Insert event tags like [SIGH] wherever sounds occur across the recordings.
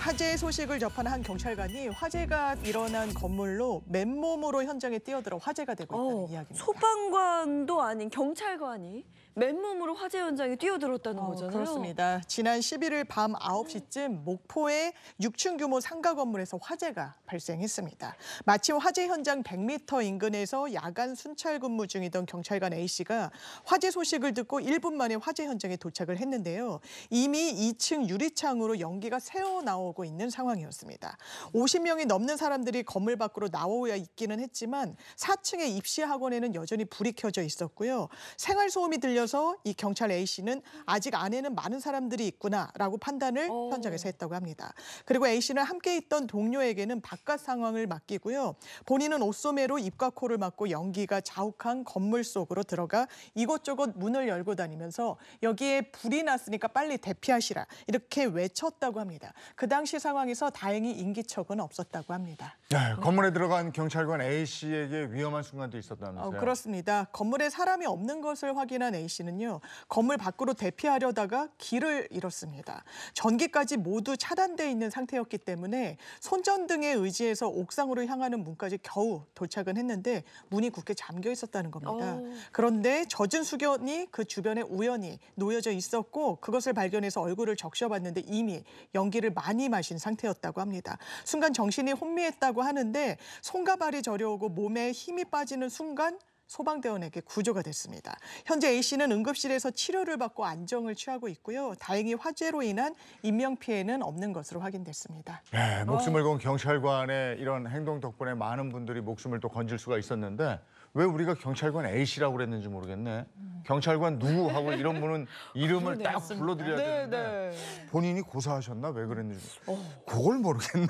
화재 소식을 접한 한 경찰관이 화재가 일어난 건물로 맨몸으로 현장에 뛰어들어 화재가 되고 있다는 어, 이야기입니다. 소방관도 아닌 경찰관이 맨몸으로 화재 현장에 뛰어들었다는 어, 거잖아요. 그렇습니다. 지난 11일 밤 9시쯤 목포의 6층 규모 상가 건물에서 화재가 발생했습니다. 마침 화재 현장 100m 인근에서 야간 순찰 근무 중이던 경찰관 A씨가 화재 소식을 듣고 1분 만에 화재 현장에 도착을 했는데요. 이미 2층 유리창으로 연기가 새어나오고 있는 상황이었습니다. 50명이 넘는 사람들이 건물 밖으로 나오야 있기는 했지만 4층의 입시학원에는 여전히 불이 켜져 있었고요. 생활소음이 들려 걸려서 이 경찰 A 씨는 아직 안에는 많은 사람들이 있구나라고 판단을 오. 현장에서 했다고 합니다. 그리고 A 씨는 함께 있던 동료에게는 바깥 상황을 맡기고요. 본인은 옷소매로 입과 코를 막고 연기가 자욱한 건물 속으로 들어가 이곳저곳 문을 열고 다니면서 여기에 불이 났으니까 빨리 대피하시라 이렇게 외쳤다고 합니다. 그 당시 상황에서 다행히 인기척은 없었다고 합니다. 네, 건물에 들어간 경찰관 A 씨에게 위험한 순간도 있었다면서요? 어, 그렇습니다. 건물에 사람이 없는 것을 확인한 A 씨는요. 건물 밖으로 대피하려다가 길을 잃었습니다. 전기까지 모두 차단돼 있는 상태였기 때문에 손전등에 의지해서 옥상으로 향하는 문까지 겨우 도착은 했는데 문이 굳게 잠겨 있었다는 겁니다. 오. 어. 그런데 젖은 수견이 그 주변에 우연히 놓여져 있었고 그것을 발견해서 얼굴을 적셔봤는데 이미 연기를 많이 마신 상태였다고 합니다. 순간 정신이 혼미했다고 하는데 손과 발이 저려오고 몸에 힘이 빠지는 순간 소방대원에게 구조가 됐습니다. 현재 A씨는 응급실에서 치료를 받고 안정을 취하고 있고요. 다행히 화재로 인한 인명피해는 없는 것으로 확인됐습니다. 네, 어. 목숨을 건 경찰관의 이런 행동 덕분에 많은 분들이 목숨을 또 건질 수가 있었는데 왜 우리가 경찰관 A씨라고 그랬는지 모르겠네. 음. 경찰관 누구하고 이런 분은 [LAUGHS] 이름을 딱 불러드려야 네, 되는데 네. 본인이 고사하셨나 왜 그랬는지 어. 그걸 모르겠네.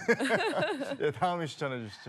[LAUGHS] 예, 다음에 시청해 주시죠.